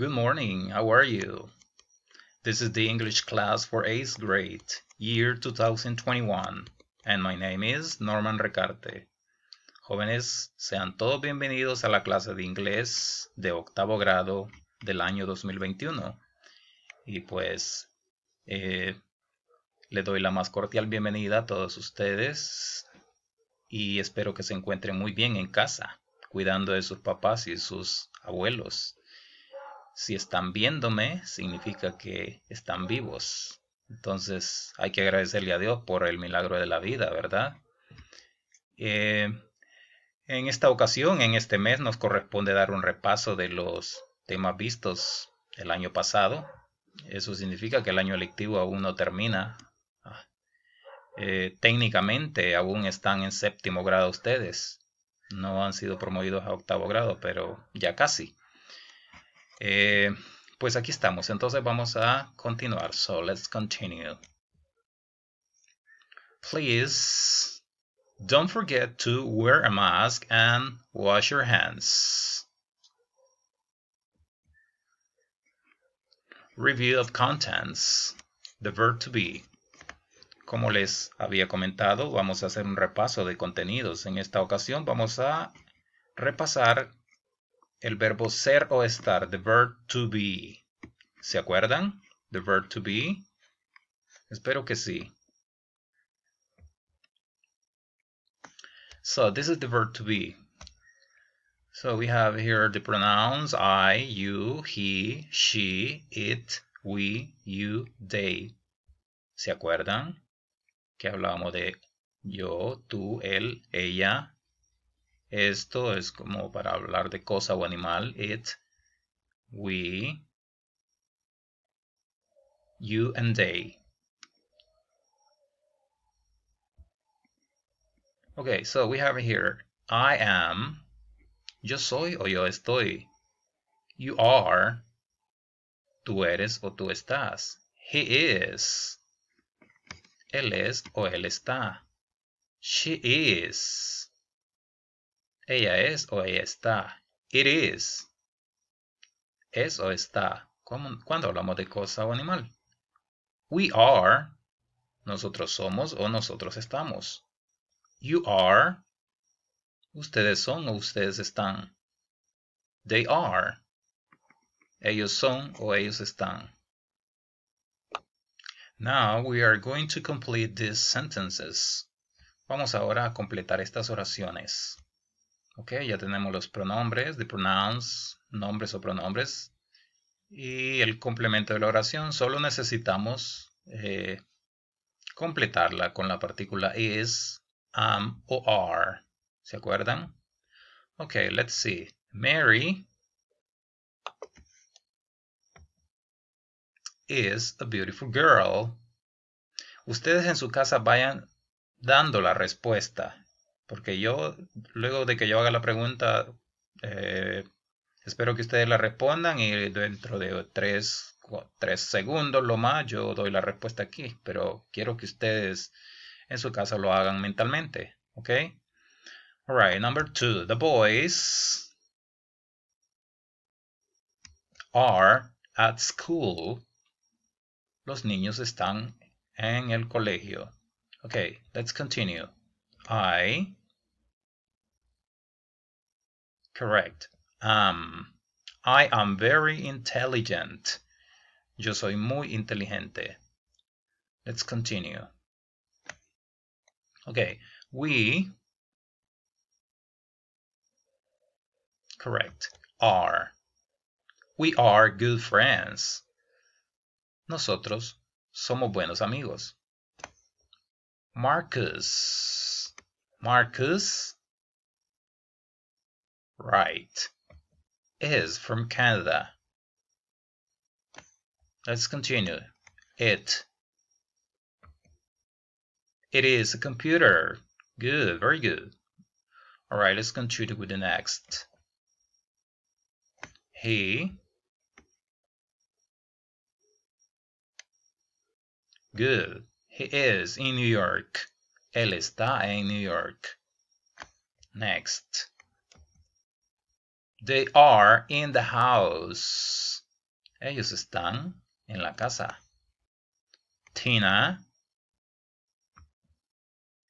Good morning, how are you? This is the English class for 8th grade, year 2021, and my name is Norman Recarte. Jóvenes, sean todos bienvenidos a la clase de inglés de octavo grado del año 2021. Y pues, eh, le doy la más cordial bienvenida a todos ustedes y espero que se encuentren muy bien en casa, cuidando de sus papás y sus abuelos si están viéndome, significa que están vivos. Entonces hay que agradecerle a Dios por el milagro de la vida, ¿verdad? Eh, en esta ocasión, en este mes, nos corresponde dar un repaso de los temas vistos el año pasado. Eso significa que el año lectivo aún no termina. Ah. Eh, técnicamente aún están en séptimo grado ustedes. No han sido promovidos a octavo grado, pero ya casi. Eh, pues aquí estamos, entonces vamos a continuar. So let's continue. Please don't forget to wear a mask and wash your hands. Review of contents. The verb to be. Como les había comentado, vamos a hacer un repaso de contenidos. En esta ocasión vamos a repasar el verbo ser o estar, the verb to be. ¿Se acuerdan? The verb to be. Espero que sí. So this is the verb to be. So we have here the pronouns I, you, he, she, it, we, you, they. ¿Se acuerdan? Que hablamos de yo, tú, él, ella, esto es como para hablar de cosa o animal. It, we, you and they. Okay, so we have here I am, yo soy o yo estoy. You are, tú eres o tú estás. He is, él es o él está. She is, ella es o ella está. It is. Es o está. ¿Cuándo hablamos de cosa o animal? We are. Nosotros somos o nosotros estamos. You are. Ustedes son o ustedes están. They are. Ellos son o ellos están. Now we are going to complete these sentences. Vamos ahora a completar estas oraciones. Ok, ya tenemos los pronombres, the pronouns, nombres o pronombres. Y el complemento de la oración, solo necesitamos eh, completarla con la partícula is, am o are. ¿Se acuerdan? Ok, let's see. Mary is a beautiful girl. Ustedes en su casa vayan dando la respuesta. Porque yo, luego de que yo haga la pregunta, eh, espero que ustedes la respondan y dentro de tres, segundos lo más yo doy la respuesta aquí. Pero quiero que ustedes en su casa lo hagan mentalmente. ¿Ok? Alright, number two. The boys are at school. Los niños están en el colegio. Ok, let's continue. I Correct. Um, I am very intelligent. Yo soy muy inteligente. Let's continue. Okay, we correct are we are good friends. Nosotros somos buenos amigos. Marcus Marcus right is from Canada. Let's continue. It. It is a computer. Good, very good. Alright, let's continue with the next. He. Good. He is in New York. Él está en New York. Next. They are in the house. Ellos están en la casa. Tina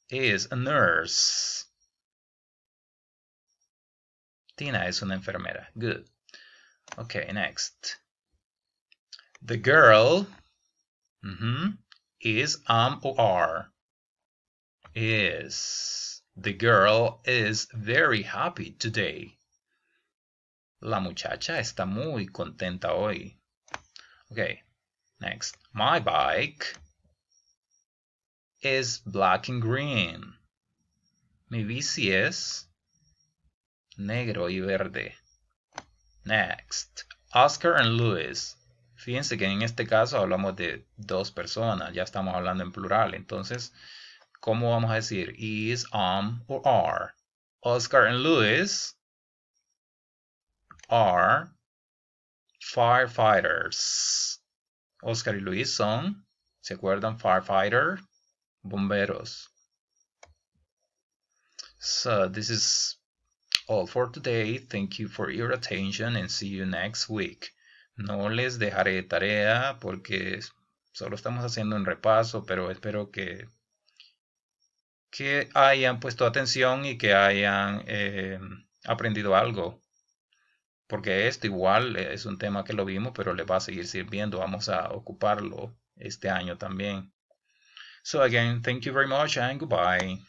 is a nurse. Tina es una enfermera. Good. Okay, next. The girl mm -hmm, is um or are. Is. The girl is very happy today. La muchacha está muy contenta hoy. Okay, next. My bike is black and green. Mi bici es negro y verde. Next. Oscar and Luis. Fíjense que en este caso hablamos de dos personas, ya estamos hablando en plural. Entonces, ¿cómo vamos a decir is, am um, o are? Oscar and Luis are firefighters. Oscar y Luis son, ¿se acuerdan? Firefighter, bomberos. So this is all for today. Thank you for your attention and see you next week. No les dejaré tarea porque solo estamos haciendo un repaso, pero espero que, que hayan puesto atención y que hayan eh, aprendido algo porque esto igual es un tema que lo vimos, pero le va a seguir sirviendo. Vamos a ocuparlo este año también. So again, thank you very much and goodbye.